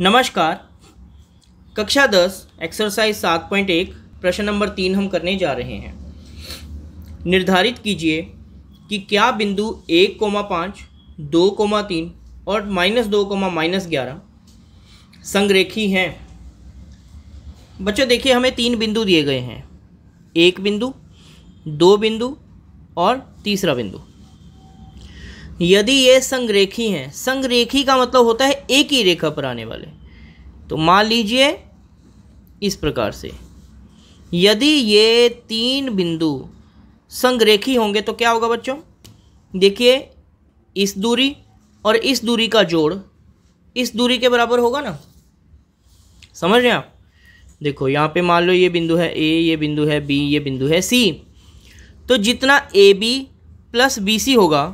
नमस्कार कक्षा दस एक्सरसाइज सात पॉइंट एक प्रश्न नंबर तीन हम करने जा रहे हैं निर्धारित कीजिए कि क्या बिंदु एक कोमा पाँच दो कोमा तीन और माइनस दो कोमा माइनस ग्यारह संगरेखी हैं बच्चों देखिए हमें तीन बिंदु दिए गए हैं एक बिंदु दो बिंदु और तीसरा बिंदु यदि ये संगरेखी हैं संगरेखी का मतलब होता है एक ही रेखा पर आने वाले तो मान लीजिए इस प्रकार से यदि ये तीन बिंदु संगरेखी होंगे तो क्या होगा बच्चों देखिए इस दूरी और इस दूरी का जोड़ इस दूरी के बराबर होगा ना समझ रहे हैं आप देखो यहाँ पे मान लो ये बिंदु है ए ये बिंदु है बी ये बिंदु है सी तो जितना A B plus B C होगा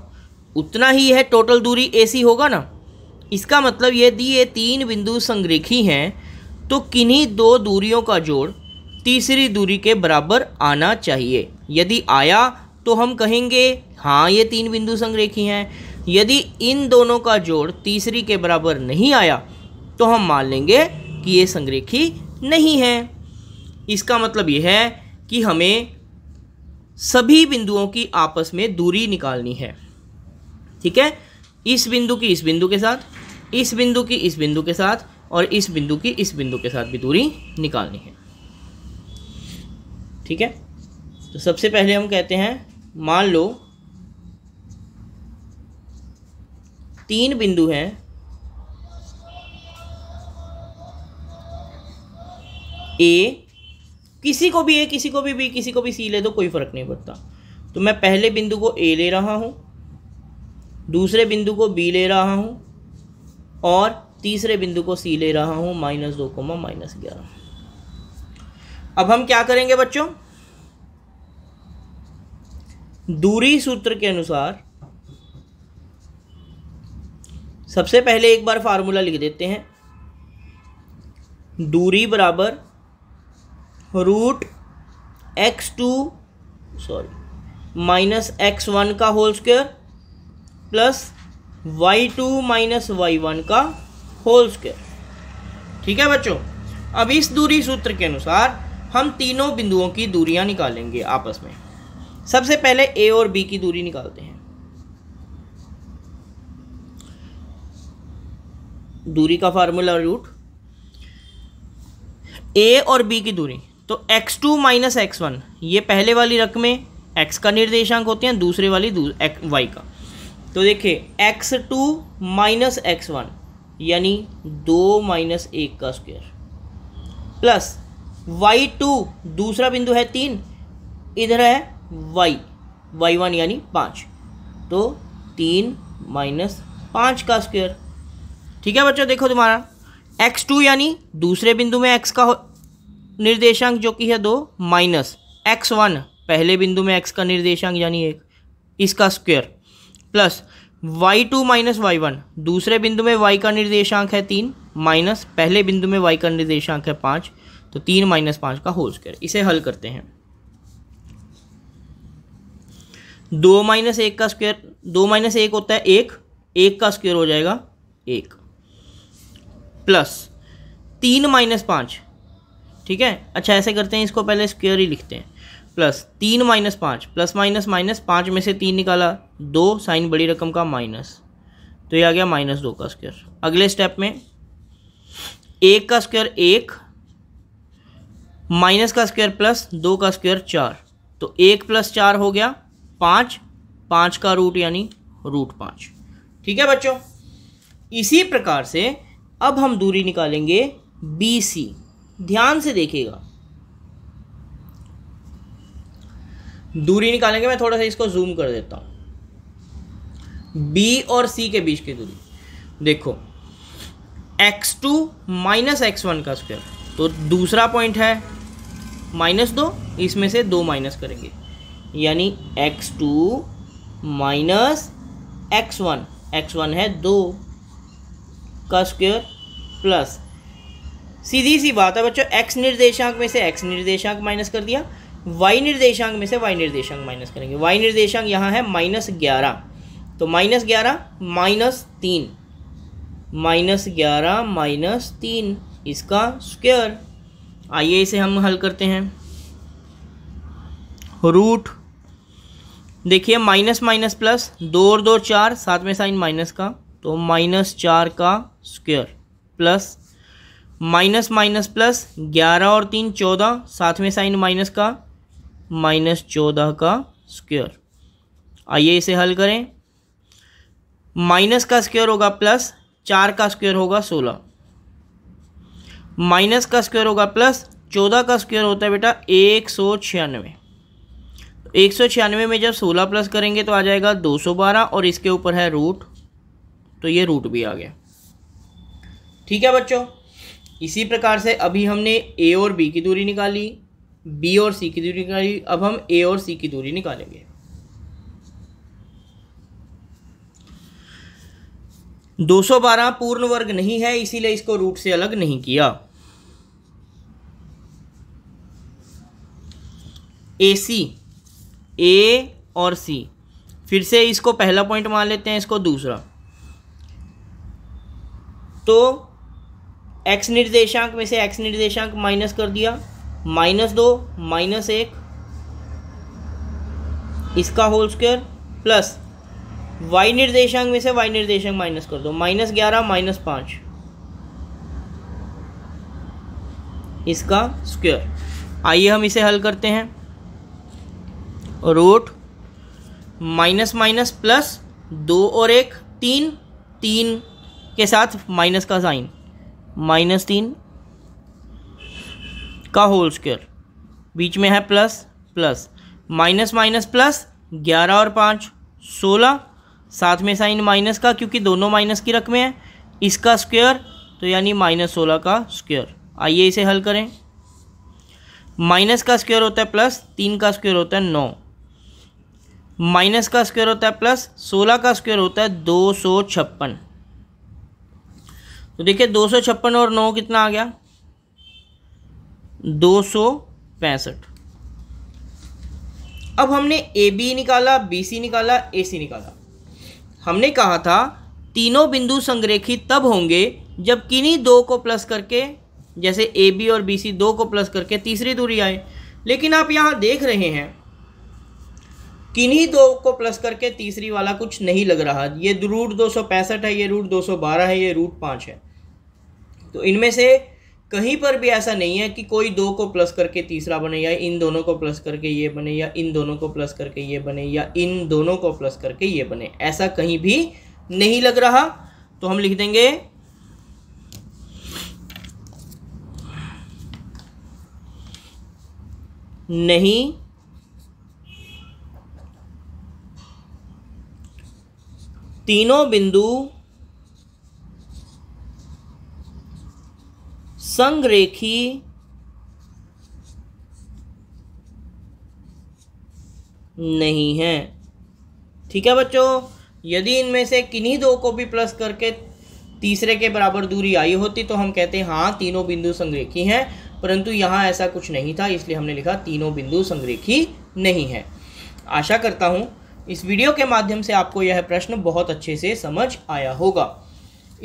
उतना ही है टोटल दूरी ए सी होगा ना इसका मतलब यदि ये तीन बिंदु संग्रेखी हैं तो किन्हीं दो दूरियों का जोड़ तीसरी दूरी के बराबर आना चाहिए यदि आया तो हम कहेंगे हाँ ये तीन बिंदु संग्रेखी हैं यदि इन दोनों का जोड़ तीसरी के बराबर नहीं आया तो हम मान लेंगे कि ये संग्रेखी नहीं है इसका मतलब यह है कि हमें सभी बिंदुओं की आपस में दूरी निकालनी है ठीक है इस बिंदु की इस बिंदु के साथ इस बिंदु की इस बिंदु के साथ और इस बिंदु की इस बिंदु के साथ भी दूरी निकालनी है ठीक है तो सबसे पहले हम कहते हैं मान लो तीन बिंदु हैं ए किसी को भी ए किसी को भी बी किसी को भी सी ले दो तो कोई फर्क नहीं पड़ता तो मैं पहले बिंदु को ए ले रहा हूं दूसरे बिंदु को बी ले रहा हूँ और तीसरे बिंदु को सी ले रहा हूँ माइनस दो कोमा माइनस ग्यारह अब हम क्या करेंगे बच्चों दूरी सूत्र के अनुसार सबसे पहले एक बार फार्मूला लिख देते हैं दूरी बराबर root x two sorry minus x one का whole square plus y two minus y one का होल स्क्वायर ठीक है बच्चों अब इस दूरी सूत्र के अनुसार हम तीनों बिंदुओं की दूरियां निकालेंगे आपस में सबसे पहले ए और बी की दूरी निकालते हैं दूरी का फार्मूला रूट ए और बी की दूरी तो x two minus x one ये पहले वाली रकमें एक्स का निर्देशांक होते हैं दूसरे वाली वाई का तो देखिए x two minus x one यानी दो माइनस एक का स्क्वायर प्लस वाई टू दूसरा बिंदु है तीन इधर है वाई वाई वन यानी पाँच तो तीन माइनस पाँच का स्क्वायर ठीक है बच्चों देखो तुम्हारा एक्स टू यानी दूसरे बिंदु में एक्स का निर्देशांक जो कि है दो माइनस एक्स वन पहले बिंदु में एक्स का निर्देशांक यानी एक इसका square plus y two minus y one दूसरे बिंदु में वाई का निर्देशांक है तीन माइनस पहले बिंदु में वाई का निर्देशांक है पाँच तो तीन माइनस पाँच का होल स्क्वायर इसे हल करते हैं दो माइनस एक का स्क्वायर दो माइनस एक होता है एक एक का स्क्वायर हो जाएगा एक प्लस तीन माइनस पाँच ठीक है अच्छा ऐसे करते हैं इसको पहले स्क्वायर ही लिखते हैं प्लस तीन माइनस पाँच प्लस माइनस माइनस पाँच में से तीन निकाला दो साइन बड़ी रकम का माइनस तो ये आ गया माइनस दो का स्क्वायर अगले स्टेप में एक का स्क्वायर एक माइनस का स्क्वायर प्लस दो का स्क्वायर चार तो एक प्लस चार हो गया पाँच पाँच का रूट यानी रूट पाँच ठीक है बच्चों इसी प्रकार से अब हम दूरी निकालेंगे बी सी ध्यान से देखिएगा दूरी निकालेंगे मैं थोड़ा सा इसको जूम कर देता हूँ बी और सी के बीच की दूरी देखो x two minus x one का स्क्वायर तो दूसरा पॉइंट है माइनस दो इसमें से दो माइनस करेंगे यानी x two minus x one x one है दो का स्क्वायर प्लस सीधी सी बात है बच्चों एक्स निर्देशांक में से एक्स निर्देशांक माइनस कर दिया वाई निर्देशांक में से वाई निर्देशांक माइनस करेंगे वाई निर्देशांक यहाँ है माइनस ग्यारह तो माइनस ग्यारह माइनस तीन माइनस ग्यारह माइनस तीन इसका स्क्वायर आइए इसे हम हल करते हैं रूट देखिए माइनस माइनस प्लस दो और दो चार साथ में साइन माइनस का तो माइनस चार का square plus minus minus plus ग्यारह और तीन चौदह साथ में साइन माइनस का माइनस चौदह का स्क्वेयर आइए इसे हल करें माइनस का स्क्वेयर होगा प्लस चार का स्क्वेयर होगा सोलह माइनस का स्क्वेयर होगा प्लस चौदह का स्क्वेयर होता है बेटा एक सौ छियानवे तो एक सौ छियानवे में जब सोलह प्लस करेंगे तो आ जाएगा दो सौ बारह और इसके ऊपर है रूट तो ये रूट भी आ गया ठीक है बच्चों इसी प्रकार से अभी हमने ए और बी की दूरी निकाली बी और सी की दूरी निकाली अब हम ए और सी की दूरी निकालेंगे दो सौ बारह पूर्ण वर्ग नहीं है इसीलिए इसको रूट से अलग नहीं किया ए सी ए और सी फिर से इसको पहला पॉइंट मान लेते हैं इसको दूसरा तो एक्स निर्देशांक में से एक्स निर्देशांक माइनस कर दिया माइनस दो माइनस एक इसका होल स्क्वायर प्लस वाई निर्देशांक में से वाई निर्देशांक माइनस कर दो माइनस ग्यारह माइनस पाँच इसका स्क्वायर आइए हम इसे हल करते हैं रूट माइनस माइनस प्लस दो और एक तीन तीन के साथ माइनस का साइन माइनस तीन का होल स्क्वेयर बीच में है plus plus minus minus plus ग्यारह और पाँच सोलह साथ में साइन माइनस का क्योंकि दोनों माइनस की रकमें हैं इसका स्क्वेयर तो यानी माइनस सोलह का स्क्वेयर आइए इसे हल करें माइनस का स्क्वेयर होता है प्लस तीन का स्क्वेयर होता है नौ माइनस का स्क्वेयर होता है प्लस सोलह का स्क्वेयर होता है दो सौ छप्पन तो देखिए दो सौ छप्पन और नौ कितना आ गया दो सौ पैंसठ अब हमने ए बी निकाला बी सी निकाला ए सी निकाला हमने कहा था तीनों बिंदु संग्रेखित तब होंगे जब किन्हीं दो को प्लस करके जैसे ए बी और बी सी दो को प्लस करके तीसरी दूरी आए लेकिन आप यहाँ देख रहे हैं किन्हीं दो को प्लस करके तीसरी वाला कुछ नहीं लग रहा ये रूट दो सौ पैंसठ है ये रूट दो सौ बारह है ये रूट पाँच है तो इनमें से कहीं पर भी ऐसा नहीं है कि कोई दो को प्लस करके तीसरा बने या इन दोनों को प्लस करके ये बने या इन दोनों को प्लस करके ये बने या इन दोनों को प्लस करके ये बने ऐसा कहीं भी नहीं लग रहा तो हम लिख देंगे नहीं तीनों बिंदु संगरेखी नहीं है ठीक है बच्चों यदि इनमें से किन्हीं दो को भी प्लस करके तीसरे के बराबर दूरी आई होती तो हम कहते हैं हाँ तीनों बिंदु संगरेखी हैं परंतु यहाँ ऐसा कुछ नहीं था इसलिए हमने लिखा तीनों बिंदु संगरेखी नहीं है आशा करता हूँ इस वीडियो के माध्यम से आपको यह प्रश्न बहुत अच्छे से समझ आया होगा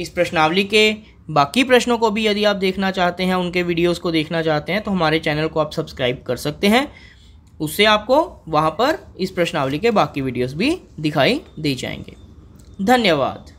इस प्रश्नावली के बाकी प्रश्नों को भी यदि आप देखना चाहते हैं उनके वीडियोस को देखना चाहते हैं तो हमारे चैनल को आप सब्सक्राइब कर सकते हैं उससे आपको वहाँ पर इस प्रश्नावली के बाकी वीडियोस भी दिखाई दे जाएंगे धन्यवाद